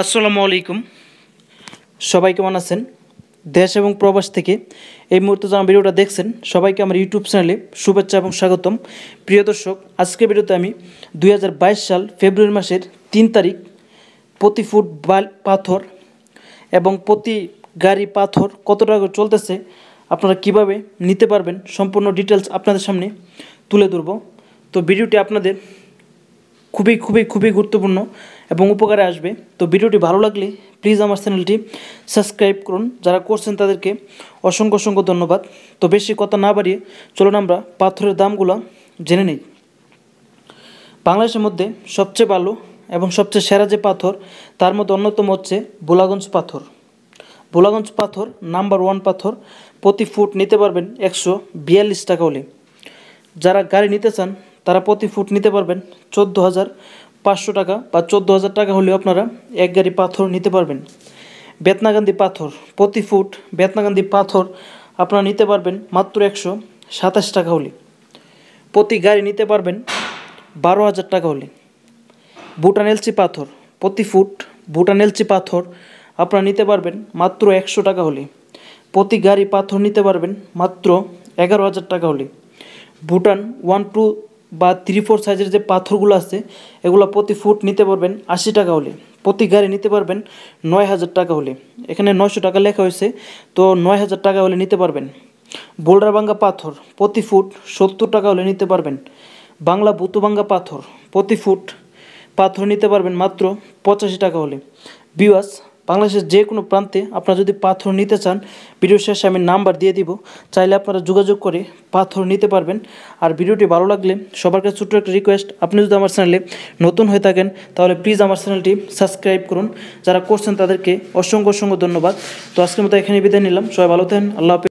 আসসালামু আলাইকুম সবাই কেমন আছেন দেশ এবং প্রবাস থেকে এই মুহূর্তে যারা ভিডিওটা দেখছেন সবাইকে আমার ইউটিউব চ্যানেলে শুভেচ্ছা এবং স্বাগতম প্রিয় দর্শক আজকে ভিডিওতে আমি দুই সাল ফেব্রুয়ারি মাসের তিন তারিখ প্রতি ফুট বাল পাথর এবং প্রতি গাড়ি পাথর কত টাকা চলতেছে আপনারা কিভাবে নিতে পারবেন সম্পূর্ণ ডিটেলস আপনাদের সামনে তুলে ধরব তো ভিডিওটি আপনাদের খুবই খুবই খুবই গুরুত্বপূর্ণ এবং উপকারে আসবে তো ভিডিওটি ভালো লাগলে প্লিজ আমার চ্যানেলটি সাবস্ক্রাইব করুন যারা করছেন তাদেরকে অসংখ্য অসংখ্য ধন্যবাদ তো বেশি কথা না বাড়িয়ে চলুন আমরা পাথরের দামগুলো জেনে নিই বাংলাদেশের মধ্যে সবচেয়ে ভালো এবং সবচেয়ে সেরা যে পাথর তার মধ্যে অন্যতম হচ্ছে বোলাগঞ্জ পাথর বোলাগঞ্জ পাথর নাম্বার ওয়ান পাথর প্রতি ফুট নিতে পারবেন একশো বিয়াল্লিশ টাকা হলে যারা গাড়ি নিতে চান তারা প্রতি ফুট নিতে পারবেন চোদ্দো হাজার পাঁচশো টাকা বা চোদ্দো হাজার টাকা হলেও আপনারা এক গাড়ি পাথর নিতে পারবেন গান্ধী পাথর প্রতি ফুট গান্ধী পাথর আপনারা নিতে পারবেন মাত্র একশো সাতাশ টাকা হলে প্রতি গাড়ি নিতে পারবেন বারো হাজার টাকা হলে ভুটান এলচি পাথর প্রতি ফুট ভুটান এলচি পাথর আপনারা নিতে পারবেন মাত্র একশো টাকা হলে প্রতি গাড়ি পাথর নিতে পারবেন মাত্র এগারো হাজার টাকা হলে ভুটান ওয়ান টু বা থ্রি ফোর সাইজের যে পাথরগুলো আছে এগুলো প্রতি ফুট নিতে পারবেন আশি টাকা হলে প্রতি গাড়ি নিতে পারবেন নয় হাজার টাকা হলে এখানে নয়শো টাকা লেখা হয়েছে তো নয় হাজার টাকা হলে নিতে পারবেন বোল্ডারবাঙ্গা পাথর প্রতি ফুট সত্তর টাকা হলে নিতে পারবেন বাংলা বুতুবাঙ্গা পাথর প্রতি ফুট পাথর নিতে পারবেন মাত্র পঁচাশি টাকা হলে বিওয়াস বাংলাদেশের যে কোনো প্রান্তে আপনারা যদি পাথর নিতে চান ভিডিও শেষে আমি নাম্বার দিয়ে দিব চাইলে আপনারা যোগাযোগ করে পাথর নিতে পারবেন আর ভিডিওটি ভালো লাগলে সবার কাছে ছোট্ট একটা রিকোয়েস্ট আপনি যদি আমার চ্যানেলে নতুন হয়ে থাকেন তাহলে প্লিজ আমার চ্যানেলটি সাবস্ক্রাইব করুন যারা করছেন তাদেরকে অসংখ্য অসংখ্য ধন্যবাদ তো আজকের মতো এখানে বিদায় নিলাম সবাই ভালো থাকেন আল্লাহ